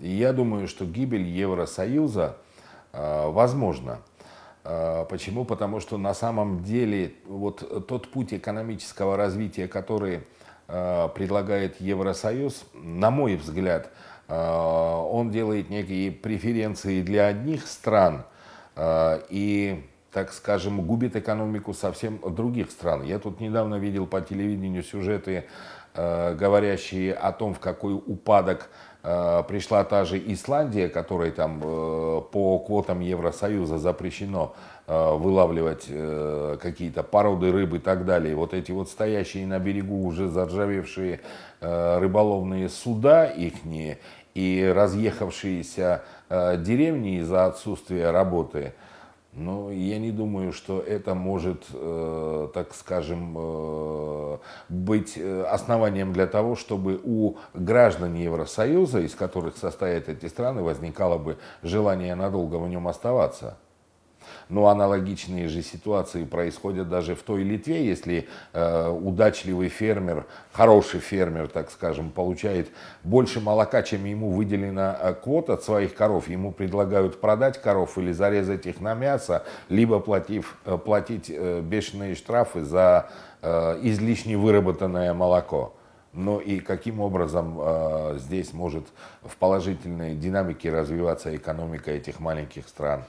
я думаю, что гибель Евросоюза э, возможна. Э, почему? Потому что на самом деле вот тот путь экономического развития, который э, предлагает Евросоюз, на мой взгляд, э, он делает некие преференции для одних стран э, и так скажем, губит экономику совсем других стран. Я тут недавно видел по телевидению сюжеты, э, говорящие о том, в какой упадок э, пришла та же Исландия, которой там э, по квотам Евросоюза запрещено э, вылавливать э, какие-то породы рыбы и так далее. Вот эти вот стоящие на берегу уже заржавевшие э, рыболовные суда, ихние и разъехавшиеся деревни из-за отсутствия работы – но ну, я не думаю, что это может, э, так скажем, э, быть э, основанием для того, чтобы у граждан Евросоюза, из которых состоят эти страны, возникало бы желание надолго в нем оставаться. Но аналогичные же ситуации происходят даже в той Литве, если э, удачливый фермер, хороший фермер, так скажем, получает больше молока, чем ему выделена э, квота от своих коров, ему предлагают продать коров или зарезать их на мясо, либо платив, э, платить э, бешеные штрафы за э, излишне выработанное молоко. Но ну и каким образом э, здесь может в положительной динамике развиваться экономика этих маленьких стран?